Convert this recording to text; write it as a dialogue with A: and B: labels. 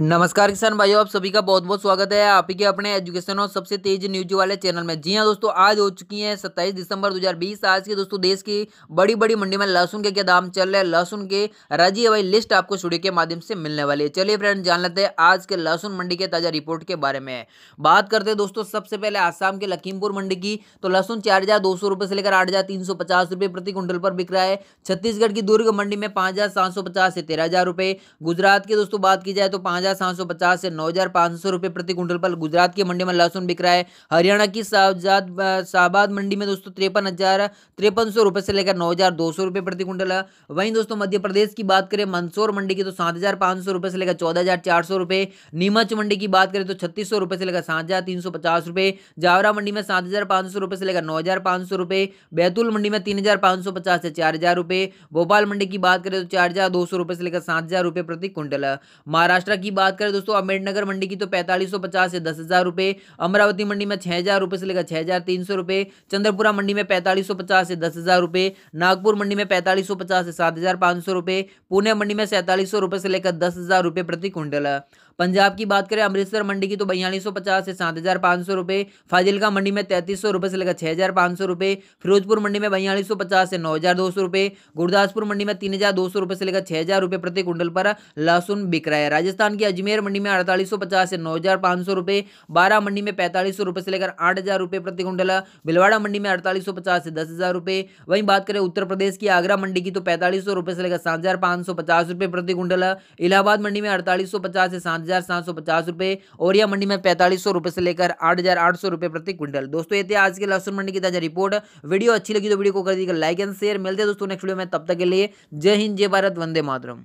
A: नमस्कार किसान भाइयों आप सभी का बहुत बहुत स्वागत है आप ही के अपने एजुकेशन और सबसे तेज न्यूज वाले चैनल में जी हाँ दोस्तों आज हो चुकी है 27 दिसंबर 2020 आज के दोस्तों देश की बड़ी बड़ी मंडी में लहसुन के क्या दाम चल रहे हैं लहसुन के राज्य हवाई लिस्ट आपको स्टूडियो के माध्यम से मिलने वाली है चलिए फ्रेंड जान लेते हैं आज के लहसुन मंडी के ताजा रिपोर्ट के बारे में बात करते हैं दोस्तों सबसे पहले आसाम के लखीमपुर मंडी की तो लहसुन चार से लेकर आठ हजार प्रति क्विंटल पर बिक रहा है छत्तीसगढ़ की दुर्ग मंडी में पांच से तेरह गुजरात की दोस्तों बात की जाए तो पांच से नौ रुपए प्रति क्विंटल पर गुजरात की मंडी में लहसुन बिक रहा है हरियाणा की साहबजाद शाहबाद मंडी में दोस्तों तिरपन हज़ार तिरपन सौ रुपये से लेकर नौ हज़ार दो सौ रुपये प्रति क्विंटल है वहीं दोस्तों मध्य प्रदेश की बात करें मंदसौर मंडी की तो सात हज़ार पाँच सौ रुपये से लेकर चौदह हज़ार चार सौ रुपये नीमच मंडी की बात करें तो छत्तीस सौ रुपये से लेकर सात हज़ार तीन सौ पचास रुपये जावरा मंडी में सात हज़ार पाँच सौ रुपये से लेकर नौ हज़ार पाँच सौ रुपये बैतूल मंडी में तीन हज़ार पाँच सौ पचास से चार हज़ार रुपये भोपाल मंडी की बात करें तो चार हज़ार दो सौ रुपये से लेकर सात हज़ार रुपये प्रति क्विंटल महाराष्ट्र की बात करें दोस्तों अम्बेडनगर मंडी की तो पैंतालीस सौ पचास से दस हज़ार रुपए अमरावती मंडी में छह हज़ार रुपए से लेकर छह हज़ार तीन सौ रुपए चंद्रपुरा मंडी में पैंतालीस सौ पचास से दस हज़ार रुपए नागपुर मंडी में पैंतालीस सौ पचास से सात हज़ार पांच सौ रुपए पुणे मंडी में सैंतालीस सौ से लेकर दस हज़ार रुपए प्रति क्विंटल पंजाब की बात करें अमृतसर मंडी की तो बयालीस सौ पचास से सात हज़ार पाँच सौ रुपये फाजिलका मंडी में तैंतीस सौ से लेकर छः हज़ार पाँच सौ रुपए फिरोजपुर मंडी में बयालीस सौ पचास से नौ हज़ार दो सौ रुपए गुरदासपुर मंडी में तीन हज़ार दो सौ रुपए से लेकर छः हज़ार रुपए प्रति क्विंटल पर लहसुन बिक रहा है राजस्थान की अजमेर मंडी में अड़तालीस सौ पचास से नौ हज़ार पाँच सौ रुपये बारह मंडी में पैंतालीस सौ रुपये से लेकर आठ हज़ार रुपये प्रति कुंटल भिलवाड़ा मंडी में अड़तालीस सौ पचास से दस हज़ार रुपये वहीं बात करें उत्तर प्रदेश की आगरा मंडी की तो पैंतालीस सौ रुपये से लेकर सात हज़ार पाँच सौ पचास रुपये प्रति कुंटल इलाहाबाद मंडी में अड़तालीस सौ पचास से सात हज़ार सात सौ पचास रुपये औरिया मंडी में पैंतालीस सौ रुपये से लेकर आठ हज़ार आठ सौ रुपये प्रति कुंटल दोस्तों ये थे आज के लहसुन मंडी की ताज़ा रिपोर्ट वीडियो अच्छी लगी तो वीडियो को कर दीजिएगा लाइक एंड शेयर मिलते हैं दोस्तों नेक्स्ट वीडियो में तब तक के लिए जय हिंद जय भारत वंदे मातरम